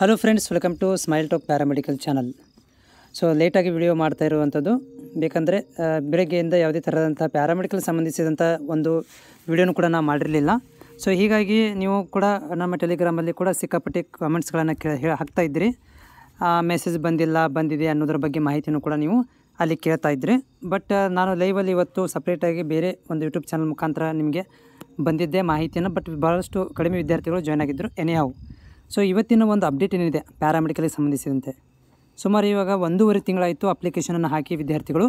hello friends welcome to Smile Talk paramedical channel so ಲೇಟಾಗಿ video ಮಾಡ್ತಾ ಇರುವಂಥದ್ದು ಬೇಕಂದರೆ ಬೆಳಗ್ಗೆಯಿಂದ ಯಾವುದೇ ಥರದಂಥ ಪ್ಯಾರಾಮೆಡಿಕಲ್ ಸಂಬಂಧಿಸಿದಂಥ ಒಂದು ವಿಡಿಯೋನು ಕೂಡ ನಾವು ಮಾಡಿರಲಿಲ್ಲ ಸೊ ಹೀಗಾಗಿ ನೀವು ಕೂಡ ನಮ್ಮ ಟೆಲಿಗ್ರಾಮಲ್ಲಿ ಕೂಡ ಸಿಕ್ಕಾಪಟ್ಟೆ ಕಮೆಂಟ್ಸ್ಗಳನ್ನು ಕೇ ಹಾಕ್ತಾ ಇದ್ದಿರಿ ಮೆಸೇಜ್ ಬಂದಿಲ್ಲ ಬಂದಿದೆ ಅನ್ನೋದ್ರ ಬಗ್ಗೆ ಮಾಹಿತಿಯನ್ನು ಕೂಡ ನೀವು ಅಲ್ಲಿ ಕೇಳ್ತಾ ಇದ್ರಿ ಬಟ್ ನಾನು ಲೈವಲ್ಲಿ ಇವತ್ತು ಸಪ್ರೇಟಾಗಿ ಬೇರೆ ಒಂದು ಯೂಟ್ಯೂಬ್ ಚಾನಲ್ ಮುಖಾಂತರ ನಿಮಗೆ ಬಂದಿದ್ದೆ ಮಾಹಿತಿಯನ್ನು ಬಟ್ ಭಾಳಷ್ಟು ಕಡಿಮೆ ವಿದ್ಯಾರ್ಥಿಗಳು ಜಾಯ್ನ್ ಆಗಿದ್ದರು ಎನಿ ಹಾವು ಸೊ ಇವತ್ತಿನ ಒಂದು ಅಪ್ಡೇಟ್ ಏನಿದೆ ಪ್ಯಾರಾಮೆಡಿಕಲ್ಗೆ ಸಂಬಂಧಿಸಿದಂತೆ ಸುಮಾರು ಇವಾಗ ಒಂದೂವರೆ ತಿಂಗಳಾಯಿತು ಅಪ್ಲಿಕೇಶನನ್ನು ಹಾಕಿ ವಿದ್ಯಾರ್ಥಿಗಳು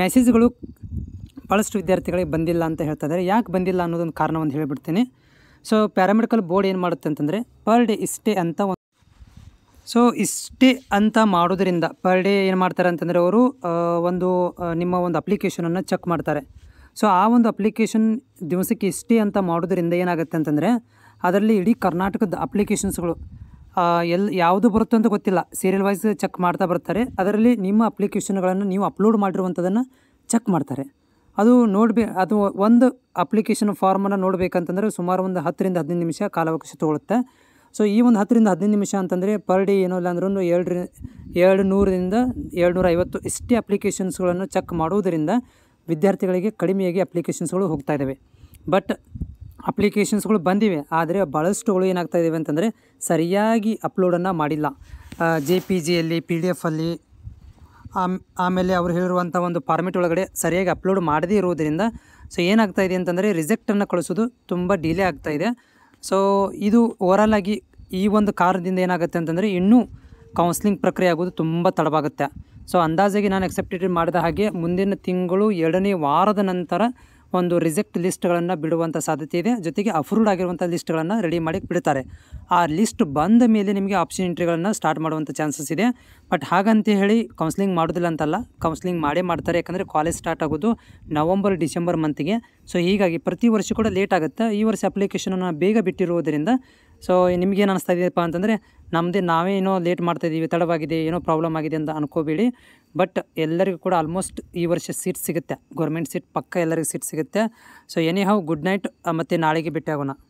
ಮೆಸೇಜ್ಗಳು ಭಾಳಷ್ಟು ವಿದ್ಯಾರ್ಥಿಗಳಿಗೆ ಬಂದಿಲ್ಲ ಅಂತ ಹೇಳ್ತಾಯಿದ್ದಾರೆ ಯಾಕೆ ಬಂದಿಲ್ಲ ಅನ್ನೋದೊಂದು ಕಾರಣವನ್ನು ಹೇಳಿಬಿಡ್ತೀನಿ ಸೊ ಪ್ಯಾರಾಮೆಡಿಕಲ್ ಬೋರ್ಡ್ ಏನು ಮಾಡುತ್ತೆ ಅಂತಂದರೆ ಪರ್ ಡೇ ಇಷ್ಟೇ ಅಂತ ಒಂದು ಸೊ ಇಷ್ಟೇ ಅಂತ ಮಾಡೋದರಿಂದ ಪರ್ ಡೇ ಏನು ಮಾಡ್ತಾರೆ ಅಂತಂದರೆ ಅವರು ಒಂದು ನಿಮ್ಮ ಒಂದು ಅಪ್ಲಿಕೇಶನನ್ನು ಚೆಕ್ ಮಾಡ್ತಾರೆ ಸೊ ಆ ಒಂದು ಅಪ್ಲಿಕೇಶನ್ ದಿವಸಕ್ಕೆ ಇಷ್ಟೇ ಅಂತ ಮಾಡೋದರಿಂದ ಏನಾಗುತ್ತೆ ಅಂತಂದರೆ ಅದರಲ್ಲಿ ಇಡೀ ಕರ್ನಾಟಕದ ಅಪ್ಲಿಕೇಶನ್ಸ್ಗಳು ಎಲ್ಲಿ ಯಾವುದು ಬರುತ್ತೆ ಅಂತ ಗೊತ್ತಿಲ್ಲ ಸೀರಿಯಲ್ ವೈಸ್ ಚೆಕ್ ಮಾಡ್ತಾ ಬರ್ತಾರೆ ಅದರಲ್ಲಿ ನಿಮ್ಮ ಅಪ್ಲಿಕೇಶನ್ಗಳನ್ನು ನೀವು ಅಪ್ಲೋಡ್ ಮಾಡಿರುವಂಥದ್ದನ್ನು ಚೆಕ್ ಮಾಡ್ತಾರೆ ಅದು ನೋಡ್ಬೇ ಅದು ಒಂದು ಅಪ್ಲಿಕೇಶನ್ ಫಾರ್ಮನ್ನು ನೋಡಬೇಕಂತಂದರೆ ಸುಮಾರು ಒಂದು ಹತ್ತರಿಂದ ಹದಿನೈದು ನಿಮಿಷ ಕಾಲಾವಕಾಶ ತೊಗೊಳುತ್ತೆ ಸೊ ಈ ಒಂದು ಹತ್ತರಿಂದ ಹದಿನೈದು ನಿಮಿಷ ಅಂತಂದರೆ ಪರ್ ಡೇ ಏನೋ ಇಲ್ಲ ಅಂದ್ರೂ ಎರಡು ಎರಡು ನೂರರಿಂದ ಎರಡು ನೂರ ಐವತ್ತು ಇಷ್ಟೇ ಅಪ್ಲಿಕೇಶನ್ಸ್ಗಳನ್ನು ಚೆಕ್ ಮಾಡುವುದರಿಂದ ವಿದ್ಯಾರ್ಥಿಗಳಿಗೆ ಕಡಿಮೆಯಾಗಿ ಅಪ್ಲಿಕೇಶನ್ಸ್ಗಳು ಹೋಗ್ತಾ ಇದ್ದಾವೆ ಬಟ್ ಅಪ್ಲಿಕೇಶನ್ಸ್ಗಳು ಬಂದಿವೆ ಆದರೆ ಭಾಳಷ್ಟುಗಳು ಏನಾಗ್ತಾ ಇದ್ದಾವೆ ಅಂತಂದರೆ ಸರಿಯಾಗಿ ಅಪ್ಲೋಡನ್ನು ಮಾಡಿಲ್ಲ ಜೆ ಪಿ ಜಿಯಲ್ಲಿ ಪಿ ಡಿ ಎಫಲ್ಲಿ ಆಮ್ ಆಮೇಲೆ ಅವರು ಹೇಳಿರುವಂಥ ಒಂದು ಫಾರ್ಮೆಟ್ ಒಳಗಡೆ ಸರಿಯಾಗಿ ಅಪ್ಲೋಡ್ ಮಾಡದೇ ಇರೋದರಿಂದ ಸೊ ಏನಾಗ್ತಾ ಇದೆ ಅಂತಂದರೆ ರಿಜೆಕ್ಟನ್ನು ಕಳಿಸೋದು ತುಂಬ ಡಿಲೇ ಆಗ್ತಾ ಇದೆ ಸೊ ಇದು ಓವರಾಲ್ ಆಗಿ ಈ ಒಂದು ಕಾರಣದಿಂದ ಏನಾಗುತ್ತೆ ಅಂತಂದರೆ ಇನ್ನೂ ಕೌನ್ಸಿಲಿಂಗ್ ಪ್ರಕ್ರಿಯೆ ಆಗೋದು ತುಂಬ ತಡವಾಗುತ್ತೆ ಸೊ ಅಂದಾಜಾಗಿ ನಾನು ಎಕ್ಸೆಪ್ಟೆಡ್ ಮಾಡಿದ ಹಾಗೆ ಮುಂದಿನ ತಿಂಗಳು ಎರಡನೇ ವಾರದ ನಂತರ ಒಂದು ರಿಜೆಕ್ಟ್ ಲಿಸ್ಟ್ಗಳನ್ನು ಬಿಡುವಂಥ ಸಾಧ್ಯತೆ ಇದೆ ಜೊತೆಗೆ ಅಪ್ರೂವ್ಡ್ ಆಗಿರುವಂಥ ಲಿಸ್ಟ್ಗಳನ್ನು ರೆಡಿ ಮಾಡಿ ಬಿಡ್ತಾರೆ ಆ ಲಿಸ್ಟ್ ಬಂದ ಮೇಲೆ ನಿಮಗೆ ಆಪ್ಷನ್ ಎಂಟ್ರಿಗಳನ್ನು ಸ್ಟಾರ್ಟ್ ಮಾಡುವಂಥ ಚಾನ್ಸಸ್ ಇದೆ ಬಟ್ ಹಾಗಂತ ಹೇಳಿ ಕೌನ್ಸಿಲಿಂಗ್ ಮಾಡೋದಿಲ್ಲ ಅಂತಲ್ಲ ಕೌನ್ಸಿಲಿಂಗ್ ಮಾಡೇ ಮಾಡ್ತಾರೆ ಯಾಕಂದರೆ ಕಾಲೇಜ್ ಸ್ಟಾರ್ಟ್ ಆಗೋದು ನವಂಬರ್ ಡಿಸೆಂಬರ್ ಮಂತಿಗೆ ಸೊ ಹೀಗಾಗಿ ಪ್ರತಿ ವರ್ಷ ಕೂಡ ಲೇಟ್ ಆಗುತ್ತೆ ಈ ವರ್ಷ ಅಪ್ಲಿಕೇಶನನ್ನು ಬೇಗ ಬಿಟ್ಟಿರುವುದರಿಂದ ಸೊ ನಿಮಗೇನು ಅನಿಸ್ತಾ ಇದೆಯಪ್ಪ ಅಂತಂದರೆ ನಮ್ಮದೇ ನಾವೇ ಏನೋ ಲೇಟ್ ಮಾಡ್ತಾಯಿದ್ದೀವಿ ತಡವಾಗಿದೆ ಏನೋ ಪ್ರಾಬ್ಲಮ್ ಆಗಿದೆ ಅಂತ ಅನ್ಕೋಬೇಡಿ ಬಟ್ ಎಲ್ಲರಿಗೂ ಕೂಡ ಆಲ್ಮೋಸ್ಟ್ ಈ ವರ್ಷ ಸೀಟ್ ಸಿಗುತ್ತೆ ಗೌರ್ಮೆಂಟ್ ಸೀಟ್ ಪಕ್ಕ ಎಲ್ಲರಿಗೂ ಸೀಟ್ ಸಿಗುತ್ತೆ so anyhow good night ಮತ್ತು ನಾಳೆಗೆ ಭೇಟಿಯಾಗೋಣ